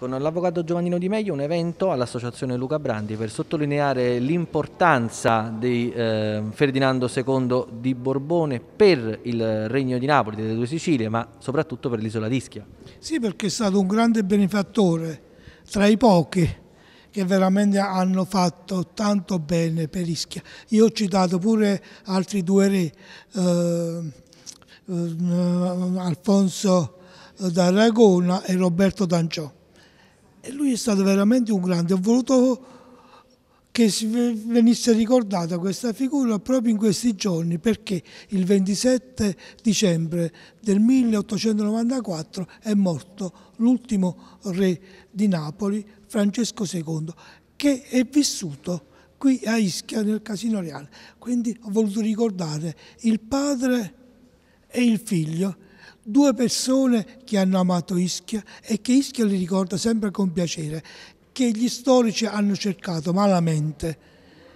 con l'avvocato Giovannino Di Meglio un evento all'associazione Luca Brandi per sottolineare l'importanza di eh, Ferdinando II di Borbone per il Regno di Napoli, delle due Sicilie, ma soprattutto per l'isola d'Ischia. Sì, perché è stato un grande benefattore tra i pochi che veramente hanno fatto tanto bene per Ischia. Io ho citato pure altri due re, eh, Alfonso d'Aragona e Roberto D'Anciò e lui è stato veramente un grande, ho voluto che venisse ricordata questa figura proprio in questi giorni perché il 27 dicembre del 1894 è morto l'ultimo re di Napoli, Francesco II, che è vissuto qui a Ischia nel Casino Reale. Quindi ho voluto ricordare il padre e il figlio Due persone che hanno amato Ischia e che Ischia li ricorda sempre con piacere, che gli storici hanno cercato malamente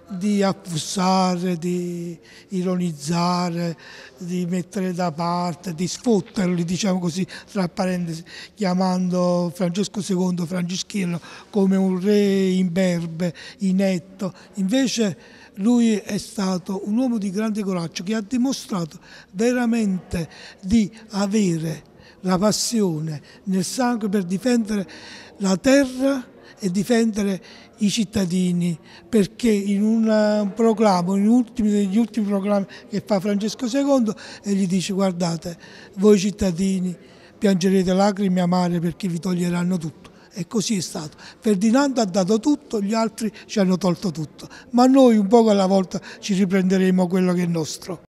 di affussare, di ironizzare, di mettere da parte, di sfotterli, diciamo così, tra parentesi, chiamando Francesco II Francischiello come un re imberbe, inetto. Invece lui è stato un uomo di grande coraggio che ha dimostrato veramente di avere la passione nel sangue per difendere la terra e difendere i cittadini perché in un eh, proclamo, in uno degli ultimi proclami che fa Francesco II, e gli dice guardate voi cittadini piangerete lacrime amare perché vi toglieranno tutto e così è stato. Ferdinando ha dato tutto, gli altri ci hanno tolto tutto, ma noi un poco alla volta ci riprenderemo quello che è nostro.